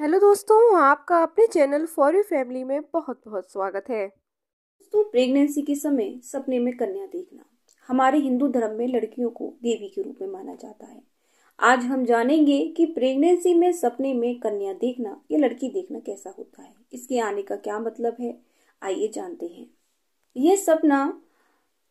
hello दोस्तों आपका अपने चैनल फॉर यू फैमिली में बहुत बहुत स्वागत है दोस्तों प्रेगनेंसी के समय सपने में कन्या देखना हमारे हिंदू धर्म में लड़कियों को देवी के रूप में माना जाता है आज हम जानेंगे कि प्रेगनेंसी में सपने में कन्या देखना या लड़की देखना कैसा होता है इसके आने का क्या मतलब है आइए जानते हैं यह सपना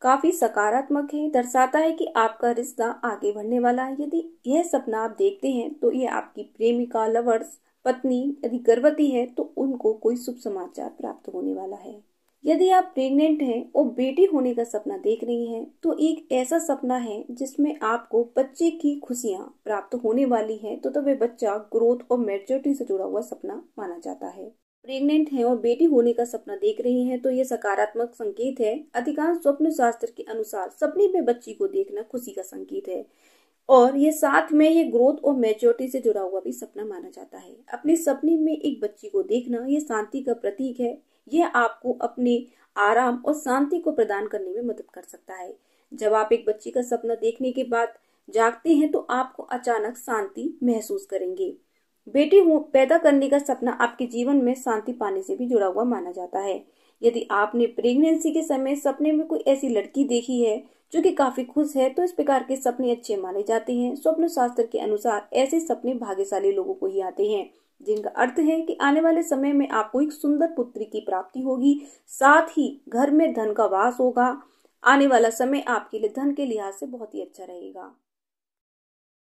काफी सकारात्मक है दर्शाता है कि आपका रिश्ता आगे बढ़ने वाला है यदि यह सपना आप देखते हैं तो ये आपकी प्रेमिका लवर्स पत्नी यदि गर्भवती है तो उनको कोई शुभ समाचार प्राप्त होने वाला है यदि आप प्रेग्नेंट हैं और बेटी होने का सपना देख रही हैं तो एक ऐसा सपना है जिसमें आपको बच्चे की खुशियां प्राप्त होने वाली है तो तब वह बच्चा ग्रोथ और मेच्योरिटी से जुड़ा हुआ सपना माना जाता है प्रेग्नेंट हैं और बेटी होने का सपना देख रही हैं तो ये सकारात्मक संकेत है अधिकांश स्वप्न शास्त्र के अनुसार सपने में बच्ची को देखना खुशी का संकेत है और ये साथ में ये ग्रोथ और मेच्योरिटी से जुड़ा हुआ भी सपना माना जाता है अपने सपने में एक बच्ची को देखना ये शांति का प्रतीक है यह आपको अपने आराम और शांति को प्रदान करने में मदद कर सकता है जब आप एक बच्ची का सपना देखने के बाद जागते हैं तो आपको अचानक शांति महसूस करेंगे बेटी पैदा करने का सपना आपके जीवन में शांति पाने से भी जुड़ा हुआ माना जाता है यदि आपने प्रेगनेंसी के समय सपने में कोई ऐसी लड़की देखी है जो कि काफी खुश है तो इस प्रकार के सपने अच्छे माने जाते हैं स्वप्न शास्त्र के अनुसार ऐसे सपने भाग्यशाली लोगों को ही आते हैं जिनका अर्थ है कि आने वाले समय में आपको एक सुंदर पुत्री की प्राप्ति होगी साथ ही घर में धन का वास होगा आने वाला समय आपके लिए धन के लिहाज से बहुत ही अच्छा रहेगा